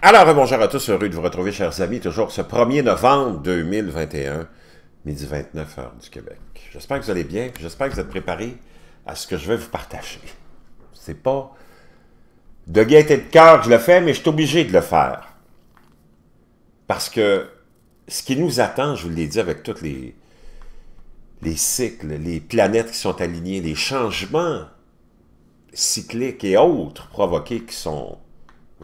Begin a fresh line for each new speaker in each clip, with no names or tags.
Alors, bonjour à tous, heureux de vous retrouver, chers amis, toujours ce 1er novembre 2021, midi 29 h du Québec. J'espère que vous allez bien, j'espère que vous êtes préparés à ce que je vais vous partager. C'est pas de gaieté de cœur que je le fais, mais je suis obligé de le faire. Parce que ce qui nous attend, je vous l'ai dit avec tous les, les cycles, les planètes qui sont alignées, les changements cycliques et autres provoqués qui sont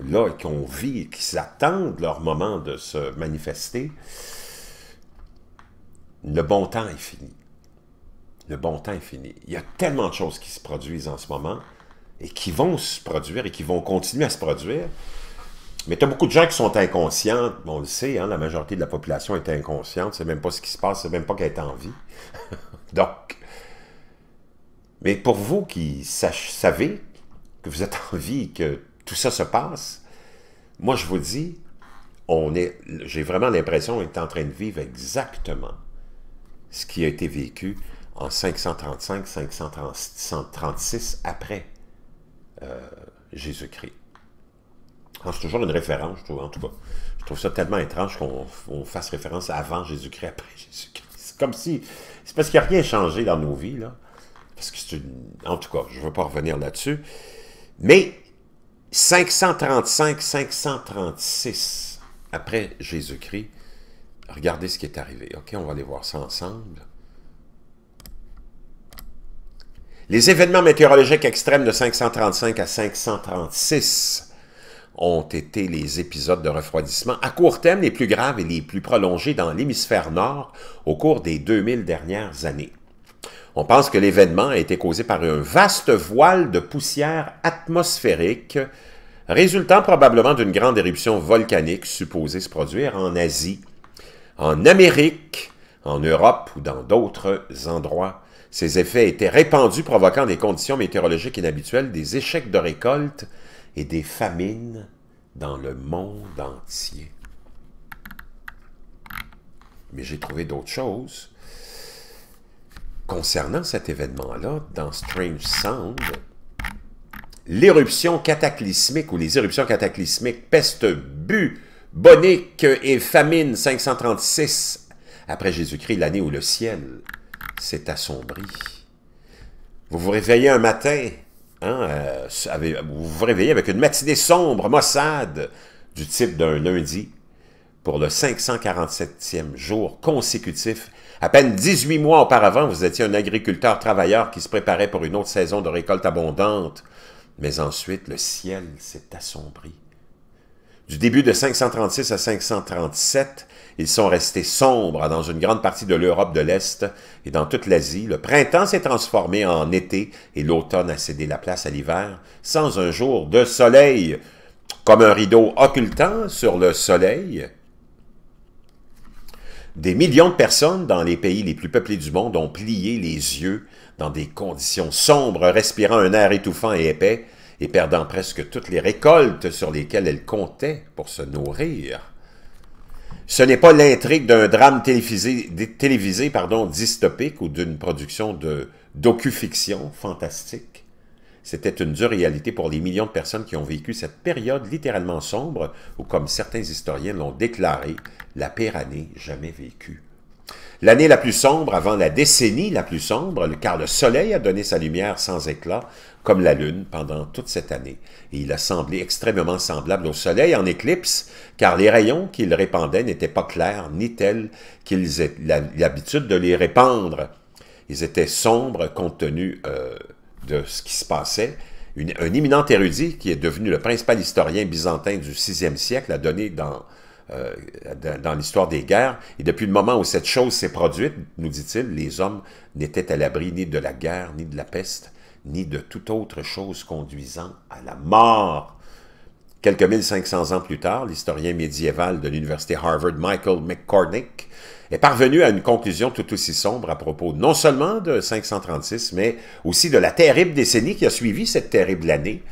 là et qu'on vit et qui attendent leur moment de se manifester, le bon temps est fini. Le bon temps est fini. Il y a tellement de choses qui se produisent en ce moment et qui vont se produire et qui vont continuer à se produire. Mais tu as beaucoup de gens qui sont inconscients, on le sait, hein, la majorité de la population est inconsciente, c'est même pas ce qui se passe, c'est même pas qu'elle est en vie. Donc, mais pour vous qui savez que vous êtes en vie, que tout ça se passe. Moi, je vous dis, on est, j'ai vraiment l'impression qu'on est en train de vivre exactement ce qui a été vécu en 535, 536 après euh, Jésus-Christ. C'est toujours une référence, en tout cas. Je trouve ça tellement étrange qu'on fasse référence avant Jésus-Christ, après Jésus-Christ. C'est comme si... C'est parce qu'il n'y a rien changé dans nos vies, là. Parce que c'est une... En tout cas, je ne veux pas revenir là-dessus. Mais 535, 536 après Jésus-Christ, regardez ce qui est arrivé. OK, on va aller voir ça ensemble. Les événements météorologiques extrêmes de 535 à 536 ont été les épisodes de refroidissement à court terme les plus graves et les plus prolongés dans l'hémisphère nord au cours des 2000 dernières années. On pense que l'événement a été causé par un vaste voile de poussière atmosphérique résultant probablement d'une grande éruption volcanique supposée se produire en Asie, en Amérique, en Europe ou dans d'autres endroits. Ces effets étaient répandus, provoquant des conditions météorologiques inhabituelles, des échecs de récolte et des famines dans le monde entier. Mais j'ai trouvé d'autres choses concernant cet événement-là dans Strange Sound l'éruption cataclysmique ou les éruptions cataclysmiques, peste, bu, bonique et famine 536 après Jésus-Christ, l'année où le ciel s'est assombri. Vous vous réveillez un matin, hein, euh, vous vous réveillez avec une matinée sombre, maussade, du type d'un lundi, pour le 547e jour consécutif. À peine 18 mois auparavant, vous étiez un agriculteur travailleur qui se préparait pour une autre saison de récolte abondante. Mais ensuite, le ciel s'est assombri. Du début de 536 à 537, ils sont restés sombres dans une grande partie de l'Europe de l'Est et dans toute l'Asie. Le printemps s'est transformé en été et l'automne a cédé la place à l'hiver, sans un jour de soleil, comme un rideau occultant sur le soleil. Des millions de personnes dans les pays les plus peuplés du monde ont plié les yeux dans des conditions sombres, respirant un air étouffant et épais, et perdant presque toutes les récoltes sur lesquelles elle comptait pour se nourrir. Ce n'est pas l'intrigue d'un drame télévisé, télévisé pardon, dystopique ou d'une production de docufiction fantastique. C'était une dure réalité pour les millions de personnes qui ont vécu cette période littéralement sombre, ou comme certains historiens l'ont déclaré, la pire année jamais vécue. L'année la plus sombre avant la décennie la plus sombre, car le soleil a donné sa lumière sans éclat, comme la lune, pendant toute cette année. Et il a semblé extrêmement semblable au soleil en éclipse, car les rayons qu'il répandait n'étaient pas clairs, ni tels qu'ils aient l'habitude de les répandre. Ils étaient sombres compte tenu euh, de ce qui se passait, un imminent érudit qui est devenu le principal historien byzantin du VIe siècle a donné dans euh, dans, dans l'histoire des guerres. Et depuis le moment où cette chose s'est produite, nous dit-il, les hommes n'étaient à l'abri ni de la guerre, ni de la peste, ni de toute autre chose conduisant à la mort. Quelques 1500 ans plus tard, l'historien médiéval de l'université Harvard, Michael McCormick, est parvenu à une conclusion tout aussi sombre à propos non seulement de 536, mais aussi de la terrible décennie qui a suivi cette terrible année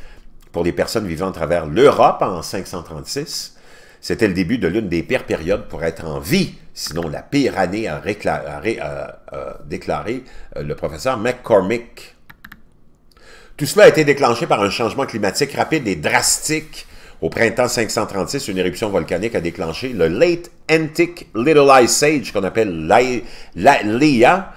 pour les personnes vivant à travers l'Europe en 536, c'était le début de l'une des pires périodes pour être en vie, sinon la pire année a déclaré euh, le professeur McCormick. Tout cela a été déclenché par un changement climatique rapide et drastique. Au printemps 536, une éruption volcanique a déclenché le Late Antique Little Ice Age, qu'on appelle l'IA,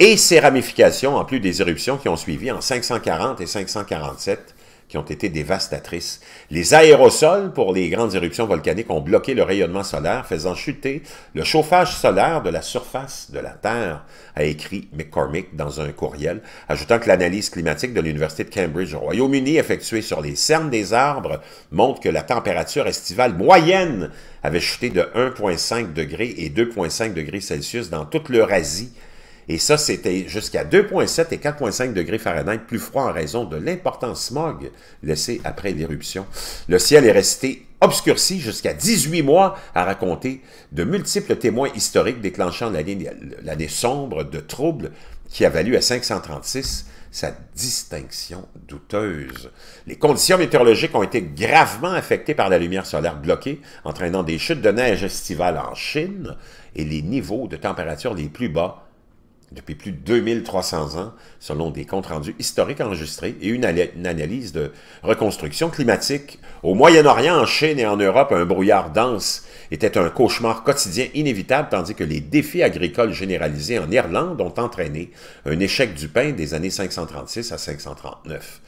et ses ramifications, en plus des éruptions qui ont suivi en 540 et 547, qui ont été dévastatrices. Les aérosols pour les grandes éruptions volcaniques ont bloqué le rayonnement solaire, faisant chuter le chauffage solaire de la surface de la Terre, a écrit McCormick dans un courriel, ajoutant que l'analyse climatique de l'Université de Cambridge au Royaume-Uni effectuée sur les cernes des arbres montre que la température estivale moyenne avait chuté de 1,5 degré et 2,5 degrés Celsius dans toute l'Eurasie et ça, c'était jusqu'à 2,7 et 4,5 degrés Fahrenheit plus froid en raison de l'important smog laissé après l'éruption. Le ciel est resté obscurci jusqu'à 18 mois, à raconter de multiples témoins historiques déclenchant l'année sombre de troubles qui a valu à 536 sa distinction douteuse. Les conditions météorologiques ont été gravement affectées par la lumière solaire bloquée, entraînant des chutes de neige estivales en Chine et les niveaux de température les plus bas depuis plus de 2300 ans, selon des comptes rendus historiques enregistrés et une, analyse de reconstruction climatique. Au Moyen-Orient, en Chine et en Europe, un brouillard dense était un cauchemar quotidien inévitable, tandis que les défis agricoles généralisés en Irlande ont entraîné un échec du pain des années 536 à 539,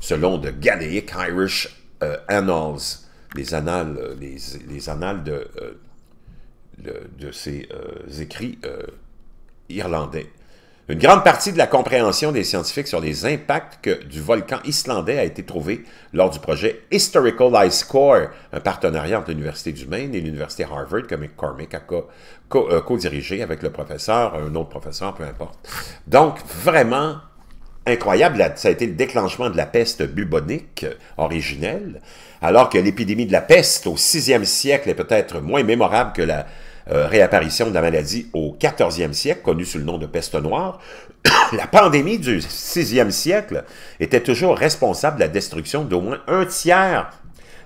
selon The Gaelic Irish euh, Annals, les annales, euh, les, annales de, euh, ces écrits irlandais. Une grande partie de la compréhension des scientifiques sur les impacts que, du volcan islandais a été trouvée lors du projet Historical Ice Core, un partenariat entre l'Université du Maine et l'Université Harvard que McCormick a euh, co-dirigé avec le professeur, un autre professeur, peu importe. Donc, vraiment incroyable, ça a été le déclenchement de la peste bubonique euh, originelle, alors que l'épidémie de la peste au 6 siècle est peut-être moins mémorable que la euh, réapparition de la maladie au 14e siècle, connue sous le nom de peste noire, la pandémie du 6e siècle était toujours responsable de la destruction d'au moins un tiers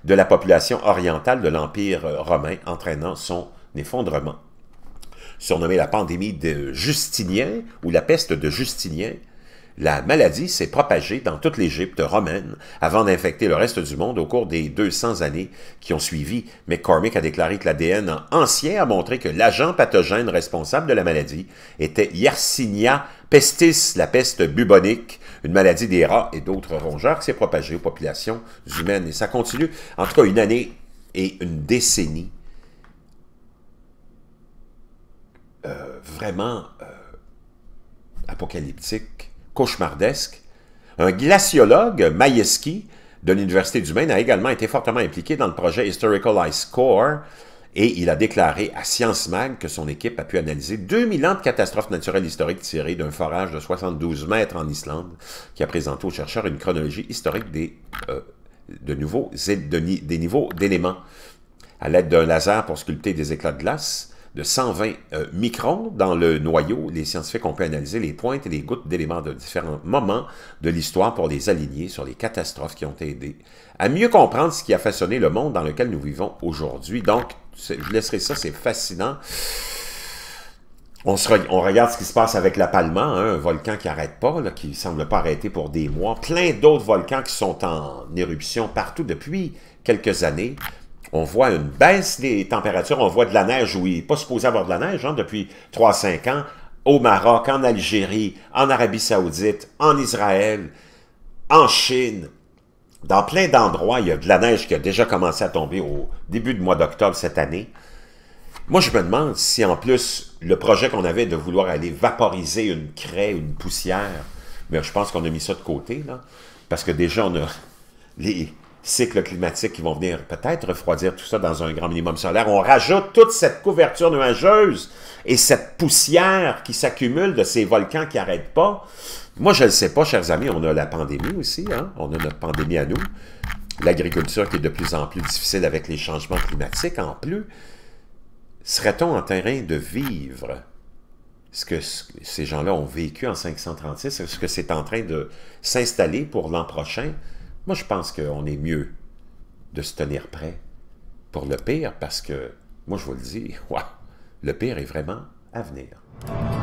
de la population orientale de l'Empire euh, romain, entraînant son effondrement. Surnommée la pandémie de Justinien ou la peste de Justinien, la maladie s'est propagée dans toute l'Égypte romaine avant d'infecter le reste du monde au cours des 200 années qui ont suivi. McCormick a déclaré que l'ADN ancien a montré que l'agent pathogène responsable de la maladie était Yersinia pestis, la peste bubonique, une maladie des rats et d'autres rongeurs qui s'est propagée aux populations humaines. Et ça continue, en tout cas, une année et une décennie euh, vraiment euh, apocalyptique cauchemardesque. Un glaciologue, Majeski, de l'Université du Maine, a également été fortement impliqué dans le projet Historical Ice Core et il a déclaré à Science Mag que son équipe a pu analyser 2000 ans de catastrophes naturelles historiques tirées d'un forage de 72 mètres en Islande qui a présenté aux chercheurs une chronologie historique des, euh, de nouveaux, des niveaux d'éléments. À l'aide d'un laser pour sculpter des éclats de glace, de 120 euh, microns dans le noyau. Les scientifiques ont pu analyser les pointes et les gouttes d'éléments de différents moments de l'histoire pour les aligner sur les catastrophes qui ont aidé à mieux comprendre ce qui a façonné le monde dans lequel nous vivons aujourd'hui. Donc, je laisserai ça, c'est fascinant. On, regarde ce qui se passe avec la Palma, hein, un volcan qui n'arrête pas, qui ne semble pas arrêter pour des mois. Plein d'autres volcans qui sont en éruption partout depuis quelques années on voit une baisse des températures, on voit de la neige où il n'est pas supposé avoir de la neige hein, depuis 3-5 ans, au Maroc, en Algérie, en Arabie saoudite, en Israël, en Chine. Dans plein d'endroits, il y a de la neige qui a déjà commencé à tomber au début du mois d'octobre cette année. Moi, je me demande si en plus, le projet qu'on avait de vouloir aller vaporiser une craie, une poussière, mais je pense qu'on a mis ça de côté, là, parce que déjà, on a... Les, cycles climatiques qui vont venir peut-être refroidir tout ça dans un grand minimum solaire. On rajoute toute cette couverture nuageuse et cette poussière qui s'accumule de ces volcans qui n'arrêtent pas. Moi, je ne sais pas, chers amis, on a la pandémie aussi, hein? on a notre pandémie à nous. L'agriculture qui est de plus en plus difficile avec les changements climatiques en plus. Serait-on en terrain de vivre ce que ces gens-là ont vécu en 536, ce que c'est en train de s'installer pour l'an prochain? Moi, je pense qu'on est mieux de se tenir prêt pour le pire parce que, moi, je vous le dis, le pire est vraiment à venir.